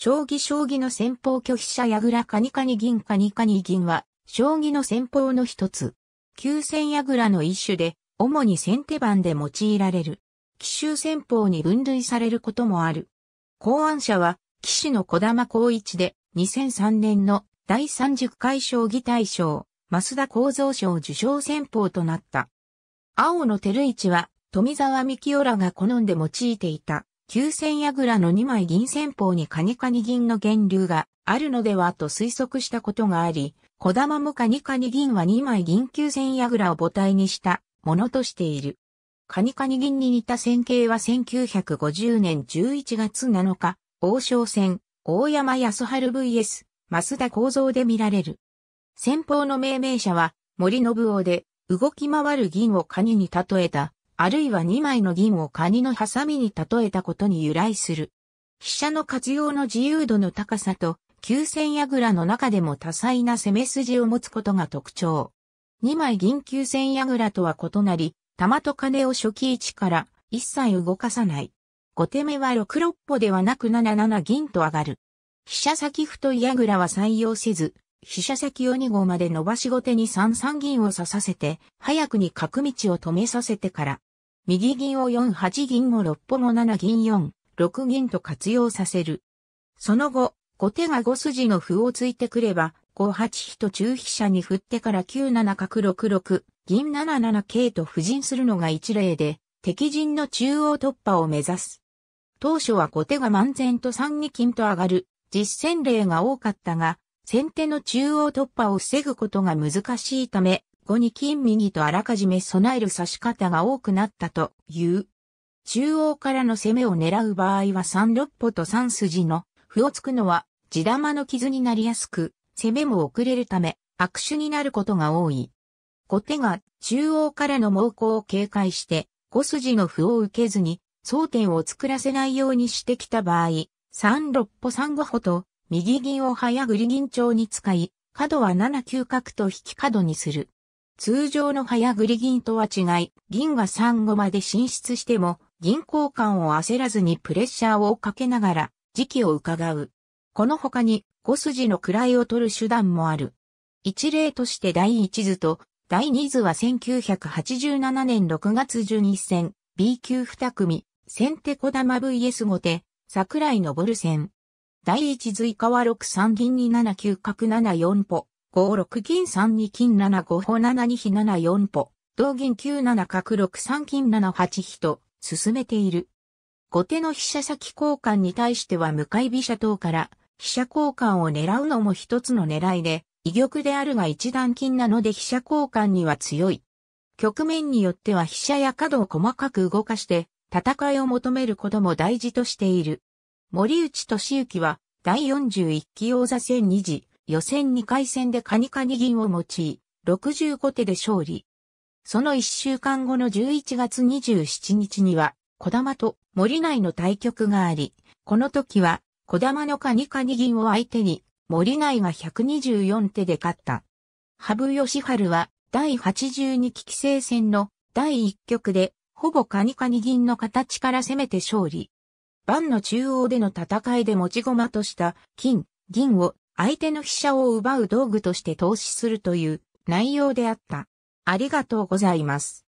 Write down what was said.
将棋将棋の先方拒否者矢倉カニカニ銀カニカニ銀は、将棋の先方の一つ。急戦矢倉の一種で、主に先手番で用いられる。奇襲戦法に分類されることもある。考案者は、騎士の小玉光一で、2003年の第30回将棋大賞、増田幸三賞受賞戦法となった。青野照一は、富沢幹夫らが好んで用いていた。九千矢倉の二枚銀戦法にカニカニ銀の源流があるのではと推測したことがあり、小玉もカニカニ銀は二枚銀九千矢倉を母体にしたものとしている。カニカニ銀に似た戦型は1950年11月7日、王将戦、大山康春 vs、増田構造で見られる。先方の命名者は森信夫で、動き回る銀をカニに例えたあるいは2枚の銀をカニのハサミに例えたことに由来する。飛車の活用の自由度の高さと、急戦倉の中でも多彩な攻め筋を持つことが特徴。2枚銀急戦倉とは異なり、玉と金を初期位置から一切動かさない。5手目は6六歩ではなく7七銀と上がる。飛車先歩と倉は採用せず、飛車先を2号まで伸ばし後手に3三銀を刺させて、早くに角道を止めさせてから、右銀を4八銀を6歩も7銀4、6銀と活用させる。その後、後手が5筋の歩を突いてくれば、5八飛と中飛車に振ってから9七角6六、銀7七桂と布陣するのが一例で、敵陣の中央突破を目指す。当初は後手が万全と3二金と上がる、実戦例が多かったが、先手の中央突破を防ぐことが難しいため、後に金右とあらかじめ備える指し方が多くなったという。中央からの攻めを狙う場合は三六歩と三筋の歩を突くのは地玉の傷になりやすく、攻めも遅れるため悪手になることが多い。後手が中央からの猛攻を警戒して5筋の歩を受けずに争点を作らせないようにしてきた場合、三六歩三五歩と右銀を早繰り銀帳に使い、角は7九角と引き角にする。通常の早繰り銀とは違い、銀が3後まで進出しても、銀交換を焦らずにプレッシャーをかけながら、時期を伺う。この他に、5筋の位を取る手段もある。一例として第1図と第2図は1987年6月12戦 B 級2組先手小玉 VS 後手桜井昇戦。第1図以下は6三銀に7九角7四歩5、6銀3、2金7、5歩7、2比7、4歩、同銀9、7角6、3金7、8比と、進めている。後手の飛車先交換に対しては向かい飛車等から飛車交換を狙うのも一つの狙いで、異玉であるが一段金なので飛車交換には強い。局面によっては飛車や角を細かく動かして戦いを求めることも大事としている。森内俊之は第41期王座戦2時。予選2回戦でカニカニ銀を用い、65手で勝利。その1週間後の11月27日には、小玉と森内の対局があり、この時は、小玉のカニカニ銀を相手に、森内が124手で勝った。羽生義春は、第82期棋聖戦の第1局で、ほぼカニカニ銀の形から攻めて勝利。盤の中央での戦いで持ち駒とした金、銀を相手の飛車を奪う道具として投資するという内容であった。ありがとうございます。